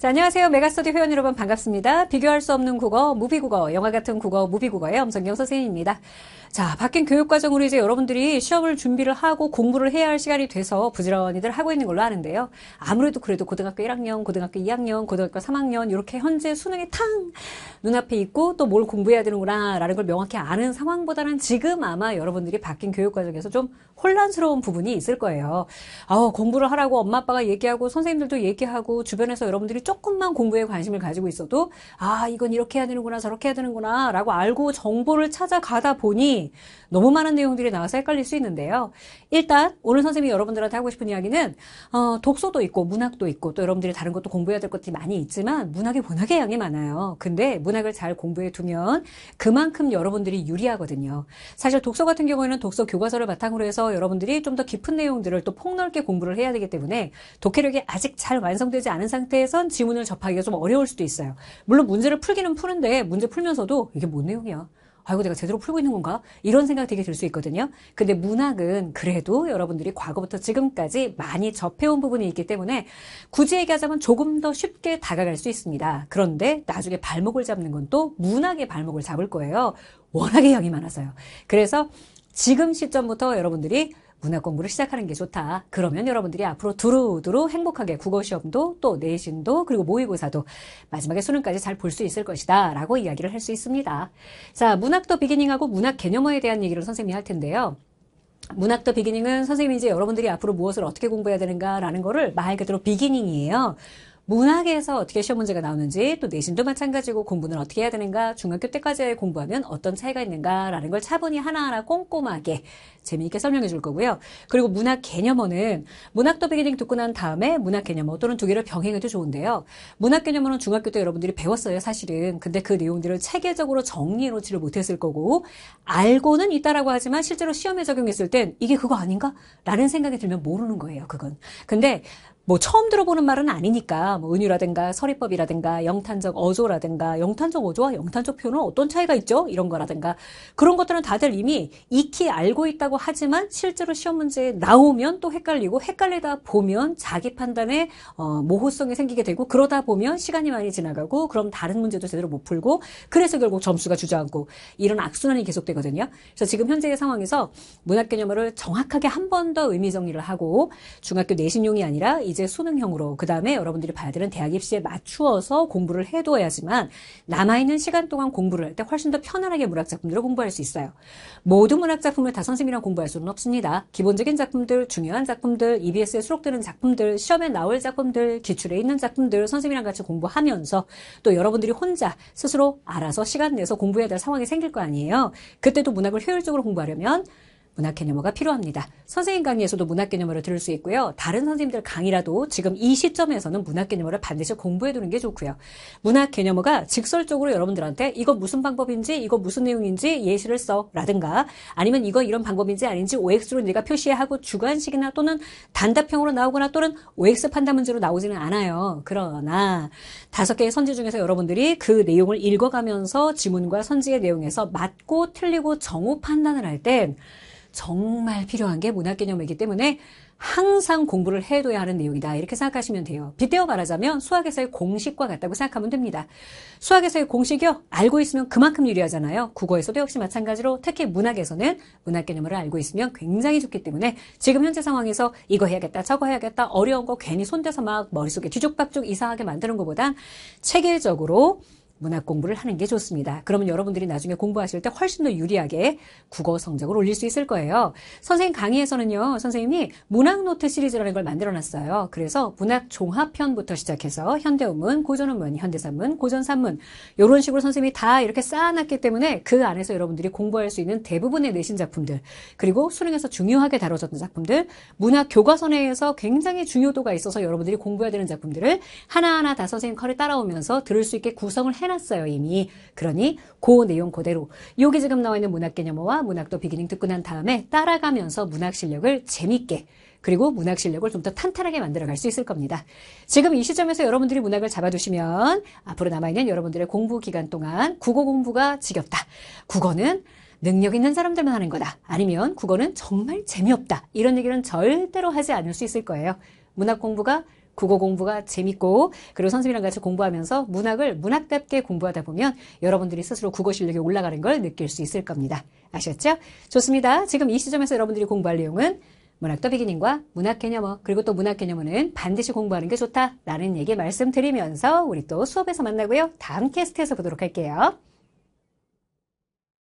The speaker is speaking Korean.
자, 안녕하세요. 메가스터디 회원 여러분 반갑습니다. 비교할 수 없는 국어, 무비국어, 영화 같은 국어, 무비국어의 엄성경 선생님입니다. 자, 바뀐 교육과정으로 이제 여러분들이 시험을 준비를 하고 공부를 해야 할 시간이 돼서 부지런히들 하고 있는 걸로 아는데요. 아무래도 그래도 고등학교 1학년, 고등학교 2학년, 고등학교 3학년 이렇게 현재 수능이 탕 눈앞에 있고 또 뭘 공부해야 되는구나라는 걸 명확히 아는 상황보다는 지금 아마 여러분들이 바뀐 교육과정에서 좀 혼란스러운 부분이 있을 거예요. 아, 공부를 하라고 엄마 아빠가 얘기하고 선생님들도 얘기하고 주변에서 여러분들이 조금만 공부에 관심을 가지고 있어도 아 이건 이렇게 해야 되는구나 저렇게 해야 되는구나 라고 알고 정보를 찾아가다 보니 너무 많은 내용들이 나와서 헷갈릴 수 있는데요. 일단 오늘 선생님이 여러분들한테 하고 싶은 이야기는 어, 독서도 있고 문학도 있고 또 여러분들이 다른 것도 공부해야 될 것들이 많이 있지만 문학이 워낙에 양이 많아요. 근데 문학을 잘 공부해 두면 그만큼 여러분들이 유리하거든요. 사실 독서 같은 경우에는 독서 교과서를 바탕으로 해서 여러분들이 좀 더 깊은 내용들을 또 폭넓게 공부를 해야 되기 때문에 독해력이 아직 잘 완성되지 않은 상태에선 지문을 접하기가 좀 어려울 수도 있어요. 물론 문제를 풀기는 푸는데 문제 풀면서도 이게 뭔 내용이야? 아이고 내가 제대로 풀고 있는 건가? 이런 생각 되게 들 수 있거든요. 근데 문학은 그래도 여러분들이 과거부터 지금까지 많이 접해온 부분이 있기 때문에 굳이 얘기하자면 조금 더 쉽게 다가갈 수 있습니다. 그런데 나중에 발목을 잡는 건 또 문학의 발목을 잡을 거예요. 워낙에 양이 많아서요. 그래서 지금 시점부터 여러분들이 문화 공부를 시작하는 게 좋다. 그러면 여러분들이 앞으로 두루두루 행복하게 국어 시험도 또 내신도 그리고 모의고사도 마지막에 수능까지 잘 볼 수 있을 것이다. 라고 이야기를 할 수 있습니다. 자, 문학도 비기닝하고 문학 개념어에 대한 얘기를 선생님이 할 텐데요. 문학도 비기닝은 선생님이 이제 여러분들이 앞으로 무엇을 어떻게 공부해야 되는가라는 거를 말 그대로 비기닝이에요. 문학에서 어떻게 시험 문제가 나오는지 또 내신도 마찬가지고 공부는 어떻게 해야 되는가 중학교 때까지 공부하면 어떤 차이가 있는가라는 걸 차분히 하나하나 꼼꼼하게 재미있게 설명해 줄 거고요. 그리고 문학 개념어는 문학 더 비기닝 듣고 난 다음에 문학 개념어 또는 두 개를 병행해도 좋은데요. 문학 개념어는 중학교 때 여러분들이 배웠어요 사실은. 근데 그 내용들을 체계적으로 정리해 놓지를 못했을 거고 알고는 있다라고 하지만 실제로 시험에 적용했을 땐 이게 그거 아닌가? 라는 생각이 들면 모르는 거예요 그건. 근데 뭐 처음 들어보는 말은 아니니까 뭐 은유라든가 서리법이라든가 영탄적 어조라든가 영탄적 어조와 영탄적 표는 어떤 차이가 있죠? 이런 거라든가 그런 것들은 다들 이미 익히 알고 있다고 하지만 실제로 시험 문제에 나오면 또 헷갈리고 헷갈리다 보면 자기 판단에 어, 모호성이 생기게 되고 그러다 보면 시간이 많이 지나가고 그럼 다른 문제도 제대로 못 풀고 그래서 결국 점수가 주저앉고 이런 악순환이 계속되거든요. 그래서 지금 현재의 상황에서 문학 개념을 정확하게 한 번 더 의미 정리를 하고 중학교 내신용이 아니라 이제 이제 수능형으로 그 다음에 여러분들이 봐야 되는 대학 입시에 맞추어서 공부를 해둬야지만 남아있는 시간 동안 공부를 할 때 훨씬 더 편안하게 문학 작품들을 공부할 수 있어요. 모든 문학 작품을 다 선생님이랑 공부할 수는 없습니다. 기본적인 작품들, 중요한 작품들, EBS에 수록되는 작품들, 시험에 나올 작품들, 기출에 있는 작품들 선생님이랑 같이 공부하면서 또 여러분들이 혼자 스스로 알아서 시간 내서 공부해야 될 상황이 생길 거 아니에요. 그때도 문학을 효율적으로 공부하려면 문학 개념어가 필요합니다. 선생님 강의에서도 문학 개념어를 들을 수 있고요. 다른 선생님들 강의라도 지금 이 시점에서는 문학 개념어를 반드시 공부해 두는 게 좋고요. 문학 개념어가 직설적으로 여러분들한테 이거 무슨 방법인지 이거 무슨 내용인지 예시를 써라든가 아니면 이거 이런 방법인지 아닌지 OX로 내가표시 하고 주관식이나 또는 단답형으로 나오거나 또는 OX 판단 문제로 나오지는 않아요. 그러나 다섯 개의 선지 중에서 여러분들이 그 내용을 읽어가면서 지문과 선지의 내용에서 맞고 틀리고 정오 판단을 할땐 정말 필요한 게 문학 개념이기 때문에 항상 공부를 해둬야 하는 내용이다. 이렇게 생각하시면 돼요. 빗대어 말하자면 수학에서의 공식과 같다고 생각하면 됩니다. 수학에서의 공식이요. 알고 있으면 그만큼 유리하잖아요. 국어에서도 역시 마찬가지로 특히 문학에서는 문학 개념을 알고 있으면 굉장히 좋기 때문에 지금 현재 상황에서 이거 해야겠다, 저거 해야겠다, 어려운 거 괜히 손대서 막 머릿속에 뒤죽박죽 이상하게 만드는 것보단 체계적으로 문학 공부를 하는 게 좋습니다. 그러면 여러분들이 나중에 공부하실 때 훨씬 더 유리하게 국어 성적을 올릴 수 있을 거예요. 선생님 강의에서는요, 선생님이 문학 노트 시리즈라는 걸 만들어 놨어요. 그래서 문학 종합편부터 시작해서 현대음문, 고전음문, 현대산문, 고전산문, 이런 식으로 선생님이 다 이렇게 쌓아놨기 때문에 그 안에서 여러분들이 공부할 수 있는 대부분의 내신 작품들, 그리고 수능에서 중요하게 다뤄졌던 작품들, 문학 교과서 내에서 굉장히 중요도가 있어서 여러분들이 공부해야 되는 작품들을 하나하나 다 선생님 컬을 따라오면서 들을 수 있게 구성을 해 해놨어요, 이미. 그러니 그 내용 그대로 여기 지금 나와 있는 문학 개념어와 문학도 비기닝 듣고 난 다음에 따라가면서 문학 실력을 재밌게 그리고 문학 실력을 좀 더 탄탄하게 만들어갈 수 있을 겁니다. 지금 이 시점에서 여러분들이 문학을 잡아두시면 앞으로 남아있는 여러분들의 공부 기간 동안 국어 공부가 지겹다. 국어는 능력 있는 사람들만 하는 거다. 아니면 국어는 정말 재미없다. 이런 얘기는 절대로 하지 않을 수 있을 거예요. 문학 공부가 국어 공부가 재밌고 그리고 선생님이랑 같이 공부하면서 문학을 문학답게 공부하다 보면 여러분들이 스스로 국어 실력이 올라가는 걸 느낄 수 있을 겁니다. 아셨죠? 좋습니다. 지금 이 시점에서 여러분들이 공부할 내용은 문학더 비기닝과 문학 개념어 그리고 또 문학 개념어는 반드시 공부하는 게 좋다라는 얘기 말씀드리면서 우리 또 수업에서 만나고요. 다음 캐스트에서 보도록 할게요.